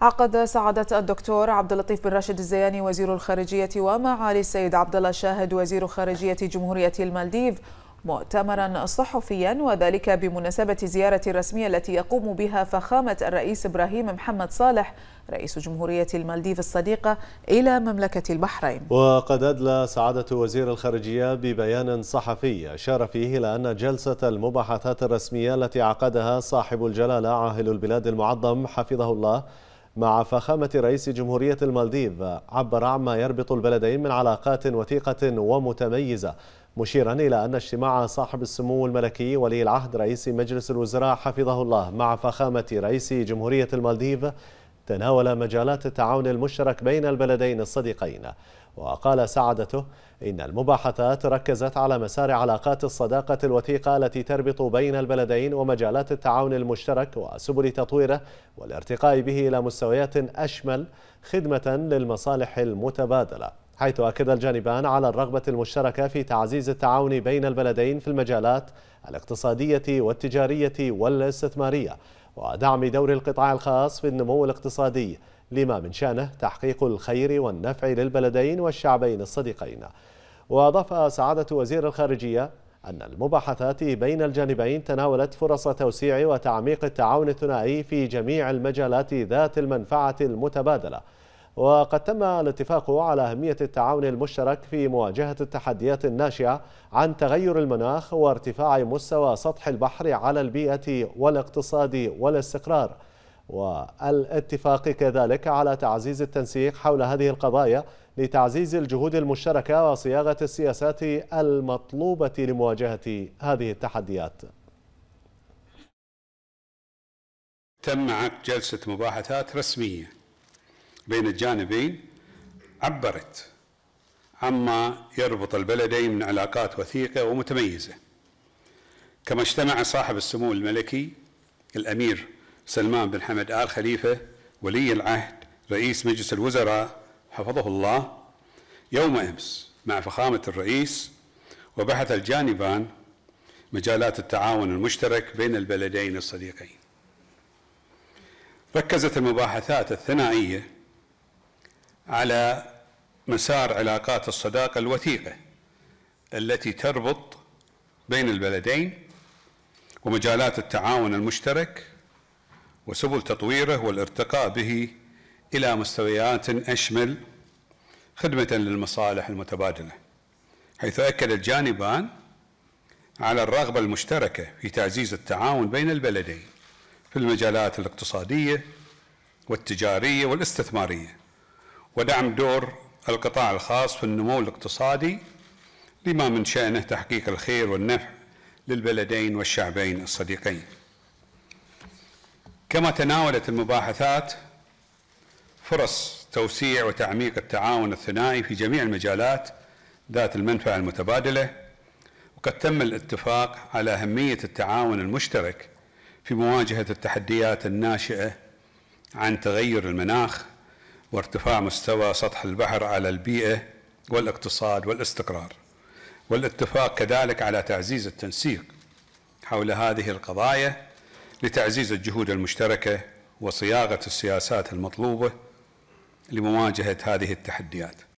عقد سعادة الدكتور عبد اللطيف بن راشد الزياني وزير الخارجية ومعالي السيد عبد الله شاهد وزير خارجية جمهورية المالديف مؤتمرا صحفيا وذلك بمناسبة زيارة رسمية التي يقوم بها فخامة الرئيس إبراهيم محمد صالح رئيس جمهورية المالديف الصديقة إلى مملكة البحرين وقد أدلى سعادة وزير الخارجية ببيان صحفي أشار فيه إلى أن جلسة المباحثات الرسمية التي عقدها صاحب الجلالة عاهل البلاد المعظم حفظه الله مع فخامة رئيس جمهورية المالديف عبر عما يربط البلدين من علاقات وثيقة ومتميزة مشيرا إلى أن اجتماع صاحب السمو الملكي ولي العهد رئيس مجلس الوزراء حفظه الله مع فخامة رئيس جمهورية المالديف تناول مجالات التعاون المشترك بين البلدين الصديقين وقال سعادته إن المباحثات ركزت على مسار علاقات الصداقة الوثيقة التي تربط بين البلدين ومجالات التعاون المشترك وسبل تطويره والارتقاء به إلى مستويات أشمل خدمة للمصالح المتبادلة حيث أكد الجانبان على الرغبة المشتركة في تعزيز التعاون بين البلدين في المجالات الاقتصادية والتجارية والاستثمارية ودعم دور القطاع الخاص في النمو الاقتصادي لما من شأنه تحقيق الخير والنفع للبلدين والشعبين الصديقين وأضاف سعادة وزير الخارجية أن المباحثات بين الجانبين تناولت فرص توسيع وتعميق التعاون الثنائي في جميع المجالات ذات المنفعة المتبادلة وقد تم الاتفاق على أهمية التعاون المشترك في مواجهة التحديات الناشئة عن تغير المناخ وارتفاع مستوى سطح البحر على البيئة والاقتصاد والاستقرار والاتفاق كذلك على تعزيز التنسيق حول هذه القضايا لتعزيز الجهود المشتركة وصياغة السياسات المطلوبة لمواجهة هذه التحديات تم عقد جلسة مباحثات رسمية بين الجانبين عبرت عما يربط البلدين من علاقات وثيقة ومتميزة كما اجتمع صاحب السمو الملكي الأمير سلمان بن حمد آل خليفة ولي العهد رئيس مجلس الوزراء حفظه الله يوم أمس مع فخامة الرئيس وبحث الجانبان مجالات التعاون المشترك بين البلدين الصديقين ركزت المباحثات الثنائيه على مسار علاقات الصداقة الوثيقة التي تربط بين البلدين ومجالات التعاون المشترك وسبل تطويره والارتقاء به إلى مستويات أشمل خدمة للمصالح المتبادلة حيث أكد الجانبان على الرغبة المشتركة في تعزيز التعاون بين البلدين في المجالات الاقتصادية والتجارية والاستثمارية ودعم دور القطاع الخاص في النمو الاقتصادي لما من شأنه تحقيق الخير والنفع للبلدين والشعبين الصديقين كما تناولت المباحثات فرص توسيع وتعميق التعاون الثنائي في جميع المجالات ذات المنفعة المتبادلة وقد تم الاتفاق على أهمية التعاون المشترك في مواجهة التحديات الناشئة عن تغير المناخ وارتفاع مستوى سطح البحر على البيئة والاقتصاد والاستقرار والاتفاق كذلك على تعزيز التنسيق حول هذه القضايا لتعزيز الجهود المشتركة وصياغة السياسات المطلوبة لمواجهة هذه التحديات